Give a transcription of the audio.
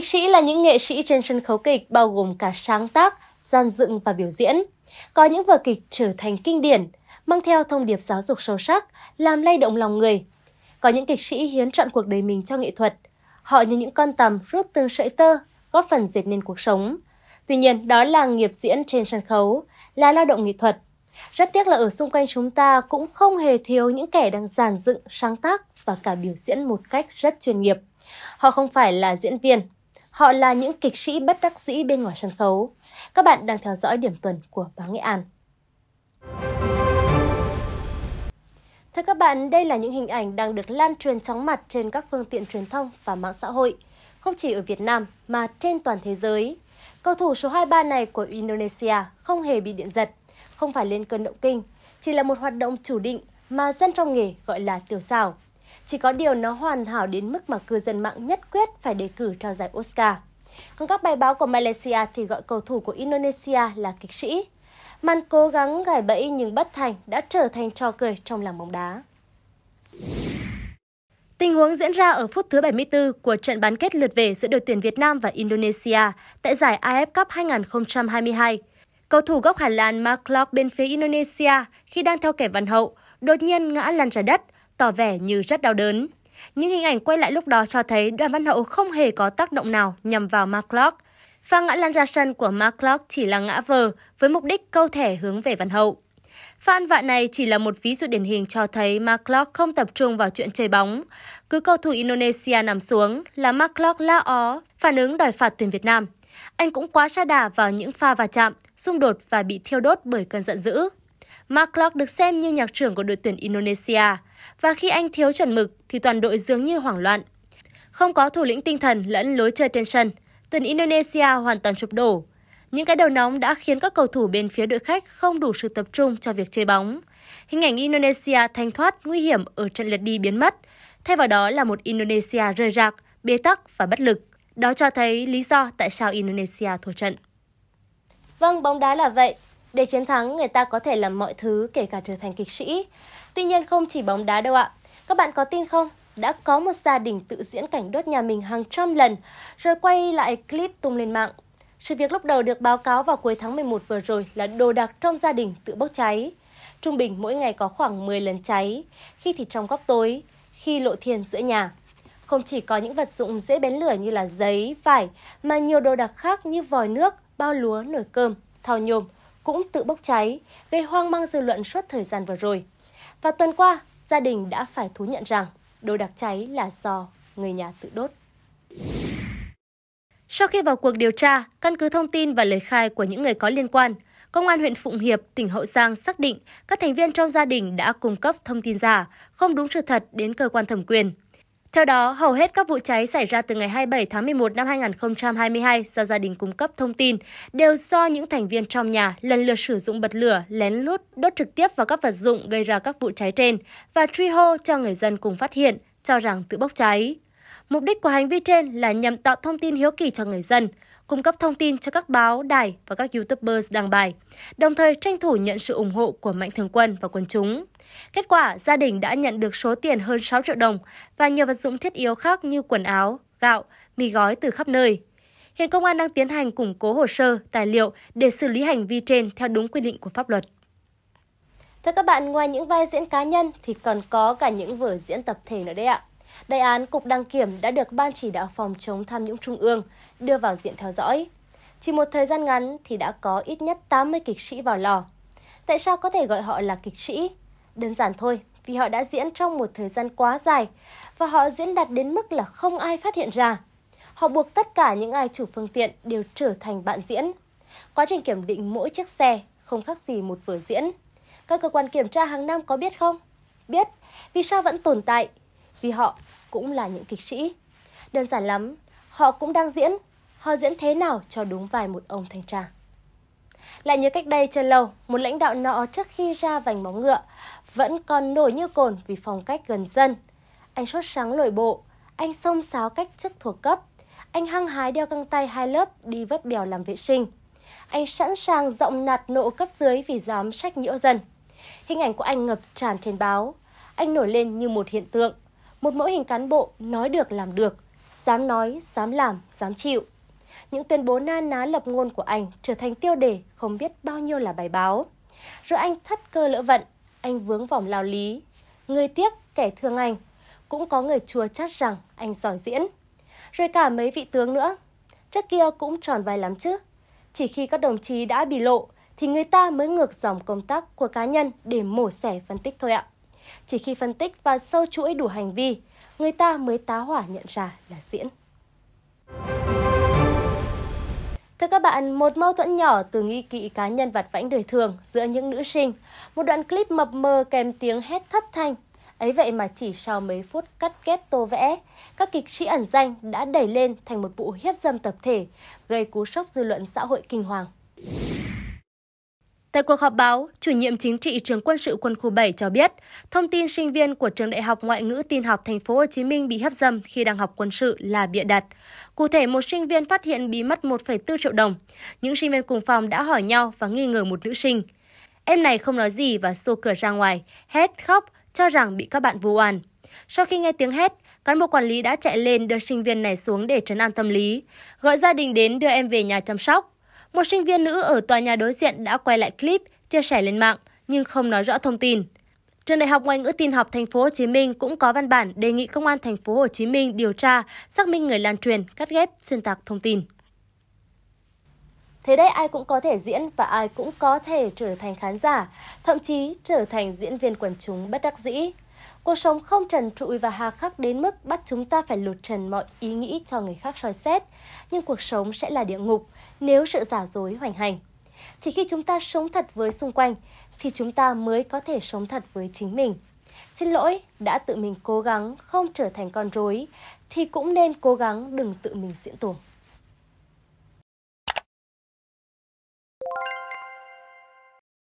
Kịch sĩ là những nghệ sĩ trên sân khấu kịch bao gồm cả sáng tác, gian dựng và biểu diễn. Có những vở kịch trở thành kinh điển, mang theo thông điệp giáo dục sâu sắc, làm lay động lòng người. Có những kịch sĩ hiến trọn cuộc đời mình cho nghệ thuật. Họ như những con tầm rút từng sợi tơ, góp phần dệt nên cuộc sống. Tuy nhiên, đó là nghiệp diễn trên sân khấu, là lao động nghệ thuật. Rất tiếc là ở xung quanh chúng ta cũng không hề thiếu những kẻ đang giàn dựng, sáng tác và cả biểu diễn một cách rất chuyên nghiệp. Họ không phải là diễn viên, Họ là những kịch sĩ bất đắc dĩ bên ngoài sân khấu. Các bạn đang theo dõi điểm tuần của báo Nghệ An. Thưa các bạn, đây là những hình ảnh đang được lan truyền chóng mặt trên các phương tiện truyền thông và mạng xã hội, không chỉ ở Việt Nam mà trên toàn thế giới. Cầu thủ số 23 này của Indonesia không hề bị điện giật, không phải lên cơn động kinh, chỉ là một hoạt động chủ định mà dân trong nghề gọi là tiểu xảo. Chỉ có điều nó hoàn hảo đến mức mà cư dân mạng nhất quyết phải đề cử cho giải Oscar. Còn các bài báo của Malaysia thì gọi cầu thủ của Indonesia là kịch sĩ. Màn cố gắng gài bẫy nhưng bất thành đã trở thành trò cười trong làng bóng đá. Tình huống diễn ra ở phút thứ 74 của trận bán kết lượt về giữa đội tuyển Việt Nam và Indonesia tại giải AF Cup 2022. Cầu thủ gốc Hà Lan Mark Locke bên phía Indonesia khi đang theo kẻ văn hậu, đột nhiên ngã lăn ra đất – tỏ vẻ như rất đau đớn. Những hình ảnh quay lại lúc đó cho thấy đoàn văn hậu không hề có tác động nào nhằm vào Mark Pha ngã lăn ra sân của Mark chỉ là ngã vờ với mục đích câu thẻ hướng về văn hậu. Pha ăn vạ này chỉ là một ví dụ điển hình cho thấy Mark không tập trung vào chuyện chơi bóng. Cứ cầu thủ Indonesia nằm xuống là Mark la ó, phản ứng đòi phạt tuyển Việt Nam. Anh cũng quá xa đà vào những pha va chạm, xung đột và bị thiêu đốt bởi cơn giận dữ. Mark được xem như nhạc trưởng của đội tuyển Indonesia – và khi anh thiếu chuẩn mực thì toàn đội dường như hoảng loạn. Không có thủ lĩnh tinh thần lẫn lối chơi trên sân, tuyển Indonesia hoàn toàn sụp đổ. Những cái đầu nóng đã khiến các cầu thủ bên phía đội khách không đủ sự tập trung cho việc chơi bóng. Hình ảnh Indonesia thanh thoát nguy hiểm ở trận lượt đi biến mất, thay vào đó là một Indonesia rời rạc, bế tắc và bất lực. Đó cho thấy lý do tại sao Indonesia thua trận. Vâng, bóng đá là vậy. Để chiến thắng, người ta có thể làm mọi thứ kể cả trở thành kịch sĩ. Tuy nhiên không chỉ bóng đá đâu ạ. Các bạn có tin không? Đã có một gia đình tự diễn cảnh đốt nhà mình hàng trăm lần, rồi quay lại clip tung lên mạng. Sự việc lúc đầu được báo cáo vào cuối tháng 11 vừa rồi là đồ đạc trong gia đình tự bốc cháy. Trung bình mỗi ngày có khoảng 10 lần cháy, khi thì trong góc tối, khi lộ thiên giữa nhà. Không chỉ có những vật dụng dễ bén lửa như là giấy, vải, mà nhiều đồ đạc khác như vòi nước, bao lúa, nồi cơm, thau nhôm – cũng tự bốc cháy, gây hoang mang dư luận suốt thời gian vừa rồi. Và tuần qua, gia đình đã phải thú nhận rằng đồ đạc cháy là do người nhà tự đốt. Sau khi vào cuộc điều tra, căn cứ thông tin và lời khai của những người có liên quan, Công an huyện Phụng Hiệp, tỉnh Hậu Giang xác định các thành viên trong gia đình đã cung cấp thông tin giả, không đúng sự thật đến cơ quan thẩm quyền. Theo đó, hầu hết các vụ cháy xảy ra từ ngày 27 tháng 11 năm 2022 do gia đình cung cấp thông tin đều do những thành viên trong nhà lần lượt sử dụng bật lửa, lén lút đốt trực tiếp vào các vật dụng gây ra các vụ cháy trên và truy hô cho người dân cùng phát hiện, cho rằng tự bốc cháy. Mục đích của hành vi trên là nhằm tạo thông tin hiếu kỳ cho người dân, cung cấp thông tin cho các báo, đài và các YouTubers đăng bài, đồng thời tranh thủ nhận sự ủng hộ của mạnh thường quân và quần chúng. Kết quả, gia đình đã nhận được số tiền hơn 6 triệu đồng và nhiều vật dụng thiết yếu khác như quần áo, gạo, mì gói từ khắp nơi. Hiện công an đang tiến hành củng cố hồ sơ, tài liệu để xử lý hành vi trên theo đúng quy định của pháp luật. Thưa các bạn, ngoài những vai diễn cá nhân thì còn có cả những vở diễn tập thể nữa đấy ạ. Đề án Cục Đăng Kiểm đã được Ban Chỉ đạo Phòng chống tham nhũng Trung ương đưa vào diện theo dõi. Chỉ một thời gian ngắn thì đã có ít nhất 80 kịch sĩ vào lò. Tại sao có thể gọi họ là kịch sĩ? Đơn giản thôi, vì họ đã diễn trong một thời gian quá dài và họ diễn đạt đến mức là không ai phát hiện ra. Họ buộc tất cả những ai chủ phương tiện đều trở thành bạn diễn. Quá trình kiểm định mỗi chiếc xe không khác gì một vở diễn. Các cơ quan kiểm tra hàng năm có biết không? Biết, vì sao vẫn tồn tại? Vì họ cũng là những kịch sĩ. Đơn giản lắm, họ cũng đang diễn. Họ diễn thế nào cho đúng vài một ông thanh tra. Lại như cách đây chưa lâu, một lãnh đạo nọ trước khi ra vành móng ngựa vẫn còn nổi như cồn vì phong cách gần dân. Anh sốt sáng lội bộ, anh xông xáo cách chức thuộc cấp, anh hăng hái đeo găng tay hai lớp đi vất bèo làm vệ sinh. Anh sẵn sàng rộng nạt nộ cấp dưới vì dám sách nhiễu dân. Hình ảnh của anh ngập tràn trên báo. Anh nổi lên như một hiện tượng, một mẫu hình cán bộ nói được làm được, dám nói, dám làm, dám chịu những tuyên bố na ná lập ngôn của anh trở thành tiêu đề không biết bao nhiêu là bài báo. Rồi anh thất cơ lỡ vận, anh vướng vòng lao lý. Người tiếc, kẻ thương anh. Cũng có người chùa chát rằng anh giỏi diễn. Rồi cả mấy vị tướng nữa. Trước kia cũng tròn vai lắm chứ. Chỉ khi các đồng chí đã bị lộ, thì người ta mới ngược dòng công tác của cá nhân để mổ xẻ phân tích thôi ạ. Chỉ khi phân tích và sâu chuỗi đủ hành vi, người ta mới tá hỏa nhận ra là diễn. bạn một mâu thuẫn nhỏ từ nghi kỵ cá nhân vặt vãnh đời thường giữa những nữ sinh. Một đoạn clip mập mờ kèm tiếng hét thất thanh. Ấy vậy mà chỉ sau mấy phút cắt ghép tô vẽ, các kịch sĩ ẩn danh đã đẩy lên thành một vụ hiếp dâm tập thể, gây cú sốc dư luận xã hội kinh hoàng. Tại cuộc họp báo, chủ nhiệm chính trị trường quân sự quân khu 7 cho biết, thông tin sinh viên của trường Đại học Ngoại ngữ Tin học Thành phố Hồ Chí Minh bị hấp dâm khi đang học quân sự là bịa đặt. Cụ thể, một sinh viên phát hiện bị mất 1,4 triệu đồng. Những sinh viên cùng phòng đã hỏi nhau và nghi ngờ một nữ sinh. Em này không nói gì và xô cửa ra ngoài, hét khóc, cho rằng bị các bạn vu oan. Sau khi nghe tiếng hét, cán bộ quản lý đã chạy lên đưa sinh viên này xuống để trấn an tâm lý, gọi gia đình đến đưa em về nhà chăm sóc. Một sinh viên nữ ở tòa nhà đối diện đã quay lại clip chia sẻ lên mạng nhưng không nói rõ thông tin. Trường Đại học Ngoại ngữ Tin học Thành phố Hồ Chí Minh cũng có văn bản đề nghị Công an Thành phố Hồ Chí Minh điều tra, xác minh người lan truyền, cắt ghép, xuyên tạc thông tin. Thế đây ai cũng có thể diễn và ai cũng có thể trở thành khán giả, thậm chí trở thành diễn viên quần chúng bất đắc dĩ. Cuộc sống không trần trụi và hà khắc đến mức bắt chúng ta phải lột trần mọi ý nghĩ cho người khác soi xét. Nhưng cuộc sống sẽ là địa ngục nếu sự giả dối hoành hành. Chỉ khi chúng ta sống thật với xung quanh thì chúng ta mới có thể sống thật với chính mình. Xin lỗi đã tự mình cố gắng không trở thành con rối thì cũng nên cố gắng đừng tự mình diễn tuồng.